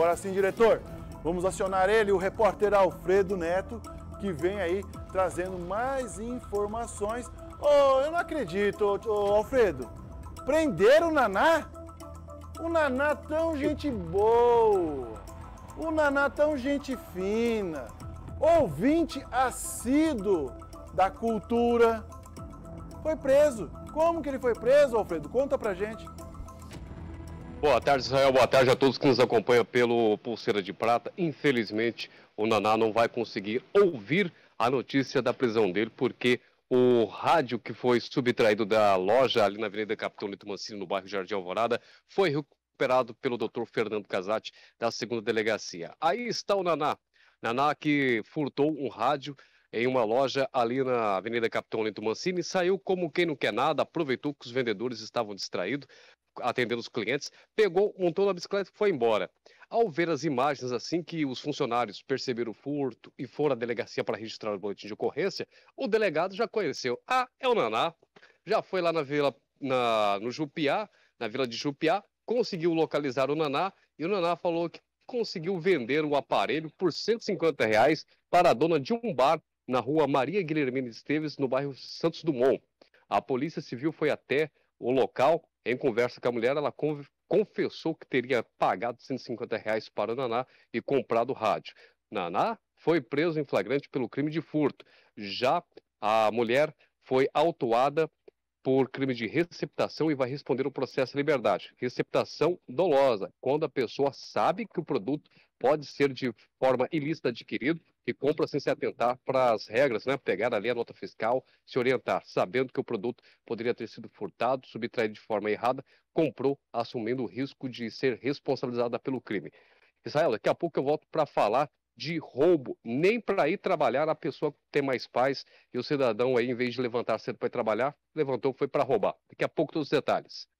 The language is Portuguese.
Agora sim, diretor, vamos acionar ele, o repórter Alfredo Neto, que vem aí trazendo mais informações. Oh, eu não acredito, oh, Alfredo. Prenderam o Naná? O Naná tão gente boa, o Naná tão gente fina, ouvinte assíduo da cultura. Foi preso. Como que ele foi preso, Alfredo? Conta pra gente. Boa tarde, Israel. Boa tarde a todos que nos acompanham pelo Pulseira de Prata. Infelizmente, o Naná não vai conseguir ouvir a notícia da prisão dele, porque o rádio que foi subtraído da loja ali na Avenida Capitão Lito Mancini, no bairro Jardim Alvorada, foi recuperado pelo doutor Fernando Casati, da segunda delegacia. Aí está o Naná. Naná que furtou um rádio em uma loja ali na Avenida Capitão Lento Mancini, saiu como quem não quer nada, aproveitou que os vendedores estavam distraídos, atendendo os clientes, pegou, montou na bicicleta e foi embora. Ao ver as imagens assim que os funcionários perceberam o furto e foram à delegacia para registrar o boletim de ocorrência, o delegado já conheceu. Ah, é o Naná. Já foi lá na vila, na, no Jupiá, na vila de Jupiá, conseguiu localizar o Naná e o Naná falou que conseguiu vender o aparelho por 150 reais para a dona de um bar na rua Maria Guilhermina Esteves, no bairro Santos Dumont. A Polícia Civil foi até o local. Em conversa com a mulher, ela confessou que teria pagado 150 reais para Naná e comprado o rádio. Naná foi preso em flagrante pelo crime de furto. Já a mulher foi autuada por crime de receptação e vai responder o processo de liberdade. Receptação dolosa, quando a pessoa sabe que o produto pode ser de forma ilícita adquirido, e compra sem se atentar para as regras, né? pegar ali a nota fiscal, se orientar, sabendo que o produto poderia ter sido furtado, subtraído de forma errada, comprou, assumindo o risco de ser responsabilizada pelo crime. Israel, daqui a pouco eu volto para falar de roubo, nem para ir trabalhar a pessoa tem mais paz e o cidadão aí, em vez de levantar cedo para ir trabalhar, levantou foi para roubar. Daqui a pouco todos os detalhes.